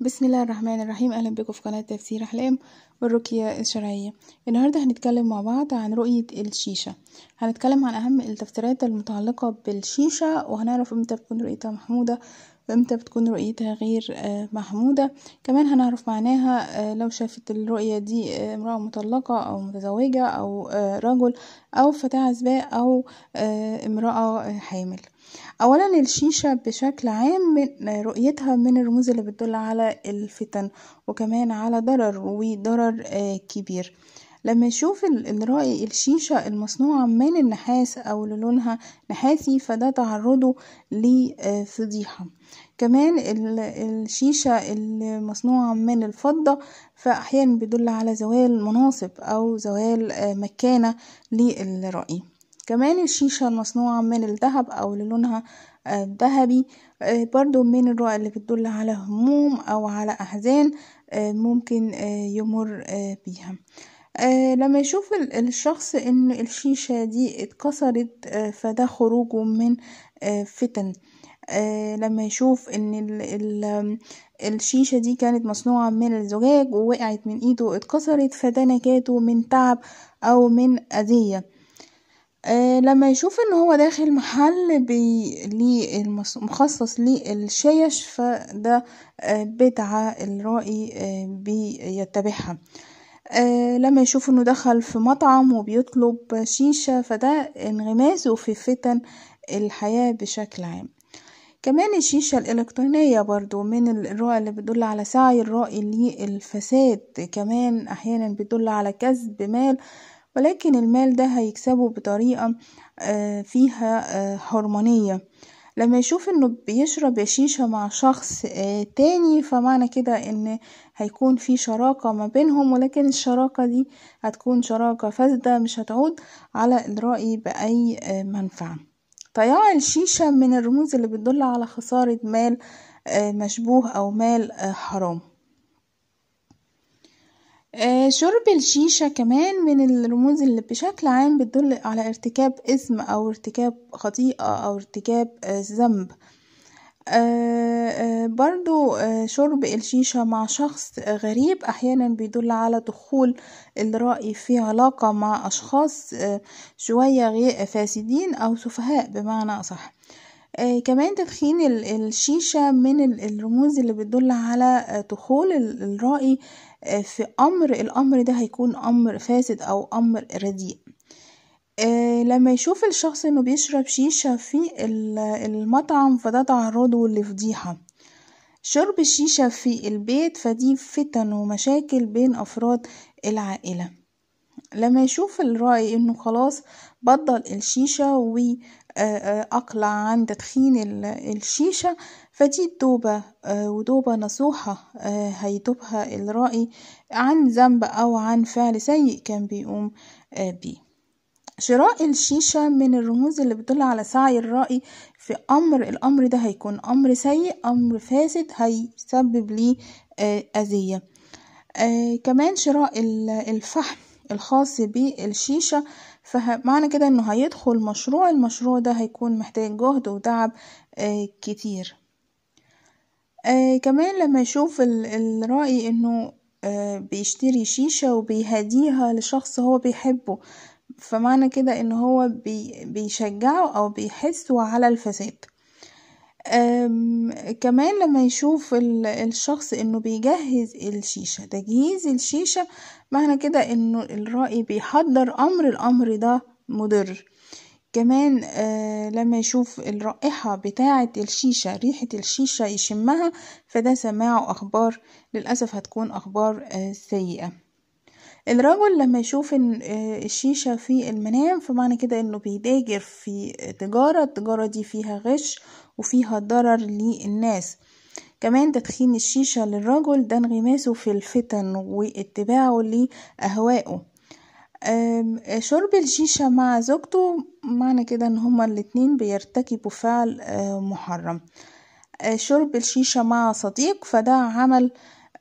بسم الله الرحمن الرحيم اهلا بكم في قناه تفسير احلام والرقيه الشرعيه النهارده هنتكلم مع بعض عن رؤيه الشيشه هنتكلم عن اهم التفسيرات المتعلقه بالشيشه وهنعرف امتى بتكون رؤيتها محموده وامتى بتكون رؤيتها غير آه، محموده كمان هنعرف معناها آه، لو شافت الرؤيه دي آه، امراه مطلقه او متزوجه او رجل او فتاه عزباء او امراه حامل أولًا الشيشة بشكل عام من رؤيتها من الرموز اللي بتدل على الفتن وكمان على ضرر وضرر آه، كبير لما يشوف الرأي الشيشة المصنوعة من النحاس أو اللي لونها نحاسي فده تعرضه لفضيحة آه، كمان الشيشة المصنوعة من الفضة فأحيانا بيدل على زوال مناصب أو زوال آه، مكانة للرأي كمان الشيشة المصنوعة من الذهب او اللي لونها آه، ذهبي آه، برضو من الرؤى اللي بتدل على هموم او على احزان آه، ممكن يمر بيها لما يشوف الشخص ان الشيشة دي اتكسرت فده خروجه من فتن لما يشوف ان الشيشة دي كانت مصنوعة من الزجاج ووقعت من ايده اتكسرت فده نجاته من تعب او من اذية آه، لما يشوف ان هو داخل محل بي مخصص للشيش فده آه، بدعة الرائي آه، بيتبعها لما يشوف انه دخل في مطعم وبيطلب شيشة فده انغماسه في فتن الحياة بشكل عام كمان الشيشة الإلكترونية برضو من الرؤى اللي بتدل على سعي الرائي للفساد كمان أحيانا بتدل على كسب مال ولكن المال ده هيكسبه بطريقة آه، فيها آه، هرمونية لما يشوف انه بيشرب شيشة مع شخص آه، تاني فمعنى كده ان هيكون في شراكة ما بينهم ولكن الشراكة دي هتكون شراكة فاسدة مش هتعود على الرأي بأي منفعة طياع الشيشة من الرموز اللي بتدل على خسارة مال مشبوه أو مال حرام آه، شرب الشيشة كمان من الرموز اللي بشكل عام بتدل على ارتكاب إثم أو ارتكاب خطيئة أو ارتكاب آه، ذنب آه، برضو شرب الشيشة مع شخص غريب أحيانا بيدل على دخول الرأي في علاقة مع أشخاص شوية غير فاسدين أو سفهاء بمعنى أصح كمان تدخين الشيشة من الرموز اللي بتدل على دخول الرأي آه، في أمر الأمر ده هيكون أمر فاسد أو أمر رديء آه، لما يشوف الشخص انه بيشرب شيشة في المطعم فده تعرضه لفضيحة شرب الشيشة في البيت فدي فتن ومشاكل بين أفراد العائلة لما يشوف الرأي انه خلاص بطل الشيشة وأقلع آه، عن تدخين الشيشة فدي الدوبة آه، ودوبة نصوحة آه، هيدوبها الرأي عن ذنب أو عن فعل سيء كان بيقوم آه، بيه شراء الشيشة من الرموز اللي بتدل على سعي الرأي في أمر الأمر ده هيكون أمر سيء أمر فاسد هيسبب ليه أذية كمان شراء الفحم الخاص بالشيشة فمعنى كده انه هيدخل مشروع المشروع ده هيكون محتاج جهد وتعب كتير آه كمان لما يشوف الرأي إنه آه بيشتري شيشة وبيهديها لشخص هو بيحبه فمعنى كده إن هو بي- بيشجعه أو بيحثه على الفساد كمان لما يشوف الشخص انه بيجهز الشيشة تجهيز الشيشة معنى كده انه الرأي بيحضر امر الامر ده مضر كمان آه، لما يشوف الرائحة بتاعة الشيشة ريحة الشيشة يشمها فده سماعه أخبار للأسف هتكون أخبار آه، سيئة الرجل لما يشوف آه، الشيشة في المنام فمعنى كده انه بيتاجر في تجارة التجارة دي فيها غش وفيها ضرر للناس كمان تدخين الشيشة للرجل ده انغماسه في الفتن واتباعه لأهوائه شرب الشيشة مع زوجته معنى كده ان هما الاتنين بيرتكبوا فعل أه، محرم أه، شرب الشيشة مع صديق فده عمل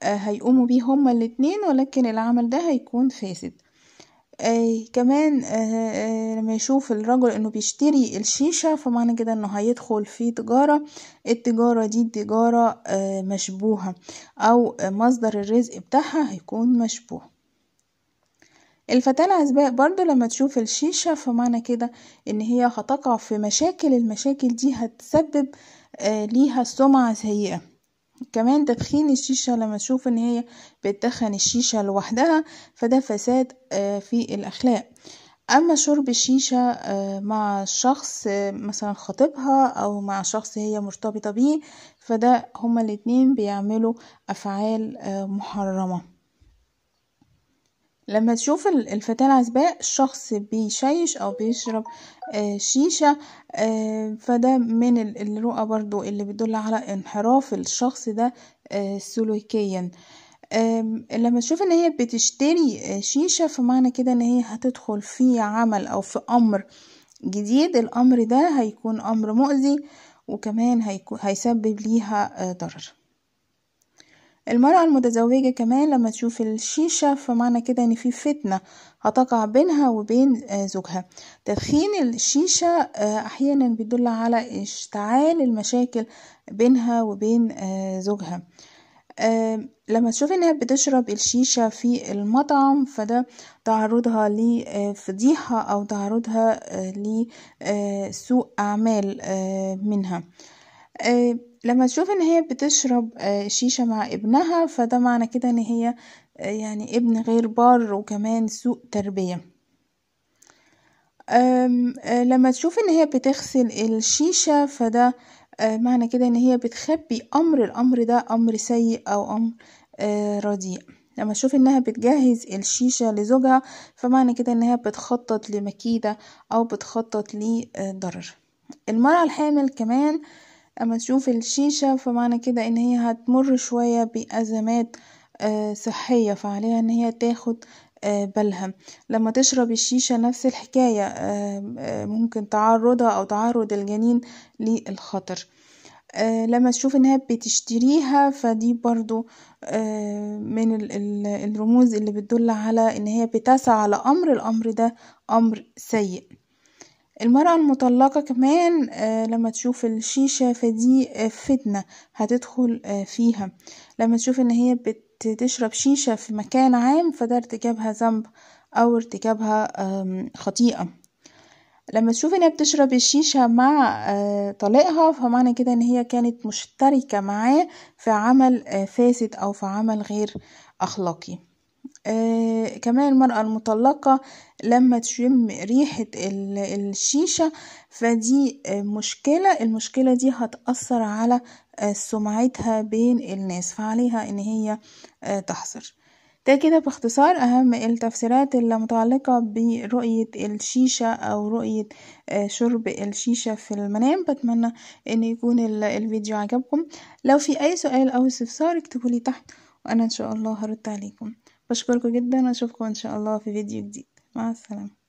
أه، هيقوموا بيه هما الاتنين ولكن العمل ده هيكون فاسد كمان لما يشوف الرجل انه بيشتري الشيشة فمعنى كده انه هيدخل في تجارة التجارة دي تجارة مشبوهة او مصدر الرزق بتاعها هيكون مشبوه الفتاة العزباء برضو لما تشوف الشيشة فمعنى كده إن هي هتقع في مشاكل المشاكل دي هتسبب آه، ليها سمعة سيئة كمان تدخين الشيشة لما تشوف إن هي بتدخن الشيشة لوحدها فده فساد آه، في الأخلاق أما شرب الشيشة آه، مع شخص مثلا خطيبها أو مع شخص هي مرتبطة بيه فده هما الاتنين بيعملوا أفعال محرمة لما تشوف الفتاة العزباء شخص بيشيش او بيشرب آه، شيشة آه، فده من الرؤى برضو اللي بيدل على انحراف الشخص ده آه، سلوكيا لما تشوف ان هي بتشتري شيشة فمعنى كده ان هي هتدخل في عمل او في امر جديد الامر ده هيكون امر مؤذي وكمان هيسبب ليها ضرر المرأة المتزوجة كمان لما تشوف الشيشة فمعنى كده إن في فتنة هتقع بينها وبين آه، زوجها تدخين الشيشة آه، أحيانا بيدل على اشتعال المشاكل بينها وبين آه، زوجها لما تشوف انها بتشرب الشيشة في المطعم فده تعرضها لفضيحة او تعرضها لسوء اعمال منها لما تشوف ان هي بتشرب آه، شيشة مع ابنها فده معنى كده ان هي آه، يعني ابن غير بار وكمان سوء تربية آه، لما تشوف ان هي بتغسل الشيشة فده معنى كده ان هي بتخبي امر الامر ده امر سيء او امر رديء لما تشوف انها بتجهز الشيشة لزوجها فمعنى كده انها بتخطط لمكيدة او بتخطط لضرر المرأة الحامل كمان آه اما تشوف الشيشة فمعنى كده ان هي هتمر شوية بأزمات آه، صحية فعليها ان هي تاخد آه، بالها لما تشرب الشيشة نفس الحكاية آه، ممكن تعرضها او تعرض الجنين للخطر لما تشوف انها بتشتريها فدي برضو من الرموز اللي بتدل على ان هي بتسعى امر الامر ده امر سيء المرأة المطلقة كمان آه، لما تشوف الشيشة فدي آه، فتنة هتدخل آه، فيها لما تشوف ان هي بتشرب شيشة في مكان عام فده ارتكابها ذنب او ارتكابها خطيئة لما تشوف انها بتشرب الشيشة مع طلاقها فمعنى كده ان هي كانت مشتركة معاه في عمل فاسد او في عمل غير اخلاقي آه، كمان المرأة المطلقة لما تشم ريحة الشيشة فدي آه، مشكلة المشكلة دي هتأثر على آه، سمعتها بين الناس فعليها ان هي تحذر ده كده باختصار اهم التفسيرات المتعلقة برؤية الشيشة او رؤية شرب الشيشة في المنام بتمنى ان يكون الفيديو عجبكم لو في اي سؤال او استفسار اكتبولي تحت وانا ان شاء الله هرد عليكم بشكركم جدا واشوفكم ان شاء الله في فيديو جديد مع السلامة